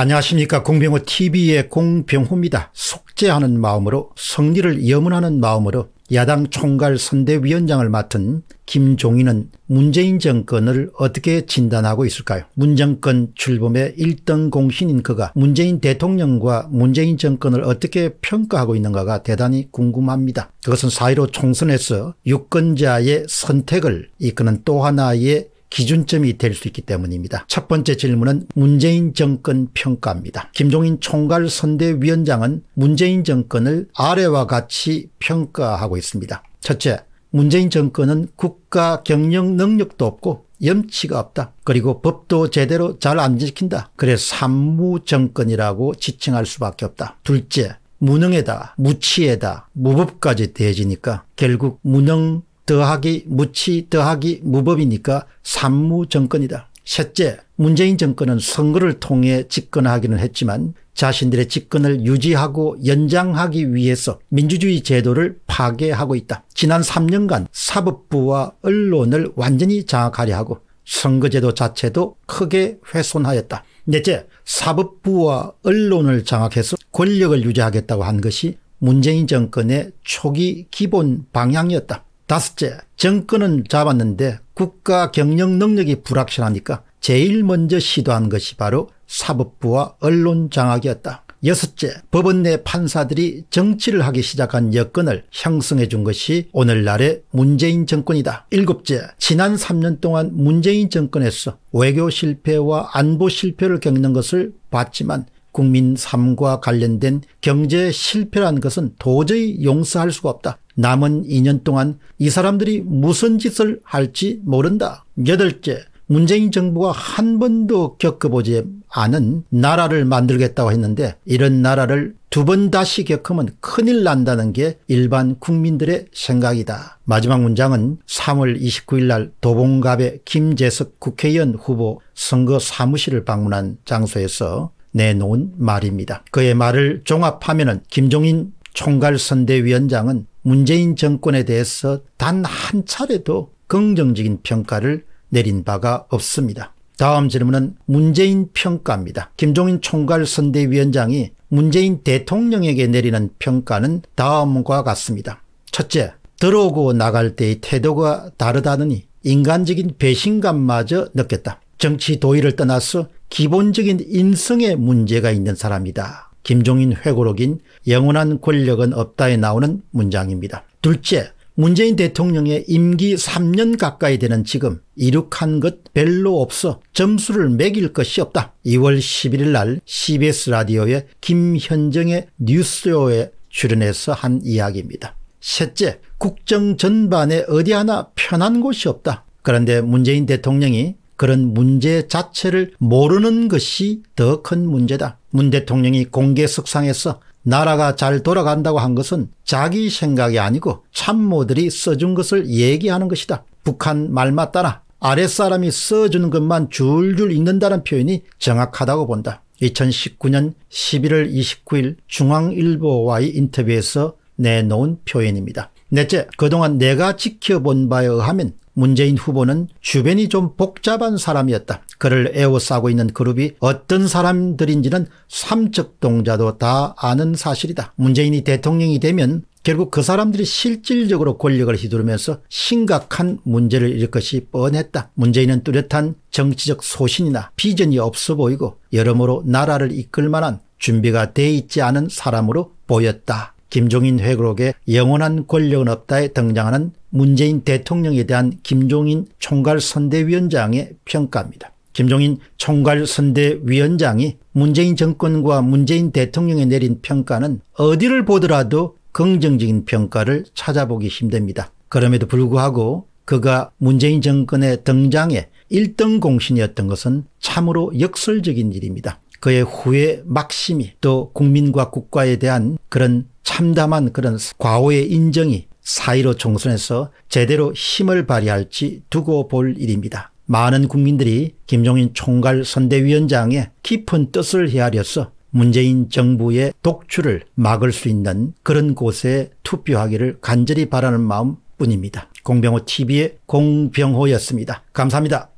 안녕하십니까 공병호 tv의 공병호입니다. 속죄하는 마음으로 성리를 염원하는 마음으로 야당 총괄 선대위원장을 맡은 김종인은 문재인 정권을 어떻게 진단하고 있을까요? 문정권 출범의 1등 공신인 그가 문재인 대통령과 문재인 정권을 어떻게 평가하고 있는가가 대단히 궁금합니다. 그것은 4.15 총선에서 유권자의 선택을 이끄는 또 하나의 기준점이 될 수 있기 때문입니다. 첫 번째 질문은 문재인 정권 평가입니다. 김종인 총괄 선대위원장은 문재인 정권을 아래와 같이 평가하고 있습니다. 첫째, 문재인 정권은 국가 경영 능력도 없고 염치가 없다. 그리고 법도 제대로 잘 안 지킨다. 그래서 산무정권이라고 지칭할 수밖에 없다. 둘째, 무능에다 무치에다 무법까지 대해지니까 결국 무능 더하기 무치 더하기 무법이니까 산무정권이다. 셋째, 문재인 정권은 선거를 통해 집권하기는 했지만 자신들의 집권을 유지하고 연장하기 위해서 민주주의 제도를 파괴하고 있다. 지난 3년간 사법부와 언론을 완전히 장악하려 하고 선거제도 자체도 크게 훼손하였다. 넷째, 사법부와 언론을 장악해서 권력을 유지하겠다고 한 것이 문재인 정권의 초기 기본 방향이었다. 다섯째, 정권은 잡았는데 국가 경영 능력이 불확실하니까 제일 먼저 시도한 것이 바로 사법부와 언론 장악이었다. 여섯째, 법원 내 판사들이 정치를 하기 시작한 여건을 형성해 준 것이 오늘날의 문재인 정권이다. 일곱째, 지난 3년 동안 문재인 정권에서 외교 실패와 안보 실패를 겪는 것을 봤지만 국민 삶과 관련된 경제 실패란 것은 도저히 용서할 수가 없다. 남은 2년 동안 이 사람들이 무슨 짓을 할지 모른다. 여덟째, 문재인 정부가 한 번도 겪어보지 않은 나라를 만들겠다고 했는데 이런 나라를 두 번 다시 겪으면 큰일 난다는 게 일반 국민들의 생각이다. 마지막 문장은 3월 29일 날 도봉갑의 김재석 국회의원 후보 선거 사무실을 방문한 장소에서 내놓은 말입니다. 그의 말을 종합하면 김종인 총괄선대위원장은 문재인 정권에 대해서 단 한 차례도 긍정적인 평가를 내린 바가 없습니다. 다음 질문은 문재인 평가입니다. 김종인 총괄 선대위원장이 문재인 대통령에게 내리는 평가는 다음과 같습니다. 첫째, 들어오고 나갈 때의 태도가 다르다느니 인간적인 배신감마저 느꼈다. 정치 도의를 떠나서 기본적인 인성에 문제가 있는 사람이다. 김종인 회고록인 영원한 권력은 없다에 나오는 문장입니다. 둘째, 문재인 대통령의 임기 3년 가까이 되는 지금 이룩한 것 별로 없어 점수를 매길 것이 없다. 2월 11일 날 CBS 라디오의 김현정의 뉴스쇼에 출연해서 한 이야기입니다. 셋째, 국정 전반에 어디 하나 편한 곳이 없다. 그런데 문재인 대통령이 그런 문제 자체를 모르는 것이 더 큰 문제다. 문 대통령이 공개 석상에서 나라가 잘 돌아간다고 한 것은 자기 생각이 아니고 참모들이 써준 것을 얘기하는 것이다. 북한 말마 따나 아랫사람이 써준 것만 줄줄 읽는다는 표현이 정확하다고 본다. 2019년 11월 29일 중앙일보와의 인터뷰에서 내놓은 표현입니다. 넷째, 그동안 내가 지켜본 바에 의하면 문재인 후보는 주변이 좀 복잡한 사람이었다. 그를 애워싸고 있는 그룹이 어떤 사람들인지는 삼척동자도 다 아는 사실이다. 문재인이 대통령이 되면 결국 그 사람들이 실질적으로 권력을 휘두르면서 심각한 문제를 일을 것이 뻔했다. 문재인은 뚜렷한 정치적 소신이나 비전이 없어 보이고 여러모로 나라를 이끌 만한 준비가 돼 있지 않은 사람으로 보였다. 김종인 회고록의 영원한 권력은 없다에 등장하는 문재인 대통령에 대한 김종인 총괄선대위원장의 평가입니다. 김종인 총괄선대위원장이 문재인 정권과 문재인 대통령에 내린 평가는 어디를 보더라도 긍정적인 평가를 찾아보기 힘듭니다. 그럼에도 불구하고 그가 문재인 정권의 등장에 1등 공신이었던 것은 참으로 역설적인 일입니다. 그의 후에 막심이 또 국민과 국가에 대한 그런 참담한 그런 과오의 인정이 사이로 총선에서 제대로 힘을 발휘할지 두고 볼 일입니다. 많은 국민들이 김종인 총괄 선대위원장의 깊은 뜻을 헤아려서 문재인 정부의 독출을 막을 수 있는 그런 곳에 투표하기를 간절히 바라는 마음뿐입니다. 공병호 TV의 공병호였습니다. 감사합니다.